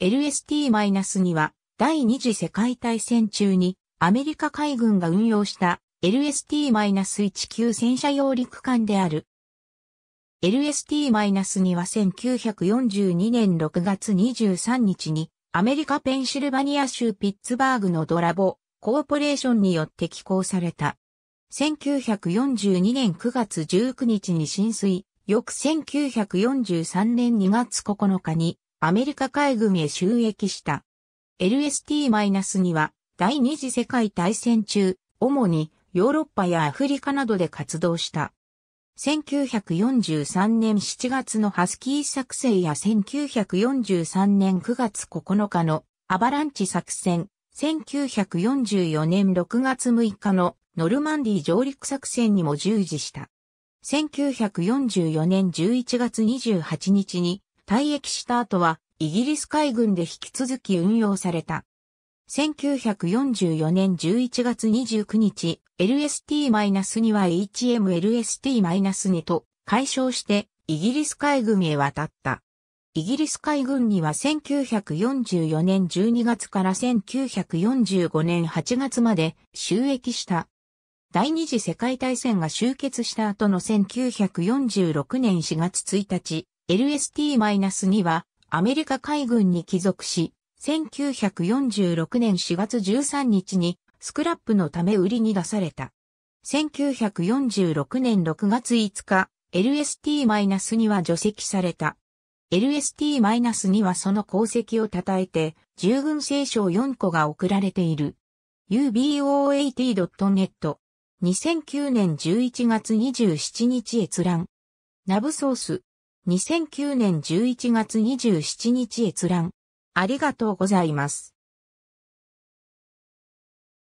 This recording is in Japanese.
LST-2 は第二次世界大戦中にアメリカ海軍が運用した LST-1 級戦車用陸艦である。LST-2 は1942年6月23日にアメリカペンシルバニア州ピッツバーグのドラボコーポレーションによって寄港された。1942年9月19日に浸水、翌1943年2月9日にアメリカ海軍へ収益した。LST-2 は第二次世界大戦中、主にヨーロッパやアフリカなどで活動した。1943年7月のハスキー作戦や1943年9月9日のアバランチ作戦、1944年6月6日のノルマンディ上陸作戦にも従事した。1944年11月28日に退役した後は、イギリス海軍で引き続き運用された。1944年11月29日、LST-2 は HMLST-2 と解消してイギリス海軍へ渡った。イギリス海軍には1944年12月から1945年8月まで収益した。第二次世界大戦が終結した後の1946年4月1日、LST-2 はアメリカ海軍に帰属し、1946年4月13日にスクラップのため売りに出された。1946年6月5日、LST-2 は除籍された。LST-2 はその功績を称えて、従軍聖書4個が送られている。uboat.net。2009年11月27日閲覧。ナブソース。2009年11月27日閲覧。ありがとうございます。